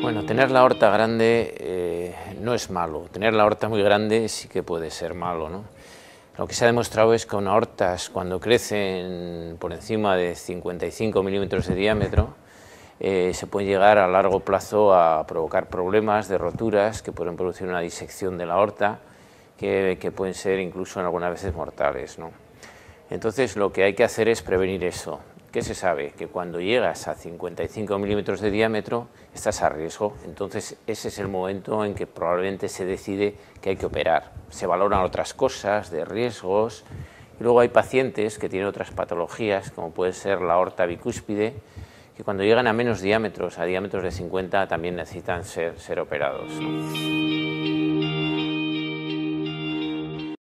Bueno, tener la aorta grande eh, no es malo. Tener la aorta muy grande sí que puede ser malo, ¿no? Lo que se ha demostrado es que con hortas cuando crecen por encima de 55 milímetros de diámetro, eh, se puede llegar a largo plazo a provocar problemas de roturas que pueden producir una disección de la aorta, que, pueden ser incluso en algunas veces mortales. Entonces lo que hay que hacer es prevenir eso. ¿Qué se sabe? Que cuando llegas a 55 milímetros de diámetro estás a riesgo, entonces ese es el momento en que probablemente se decide que hay que operar. Se valoran otras cosas de riesgos y luego hay pacientes que tienen otras patologías como puede ser la aorta bicúspide que cuando llegan a menos diámetros, a diámetros de 50, también necesitan ser, ser operados.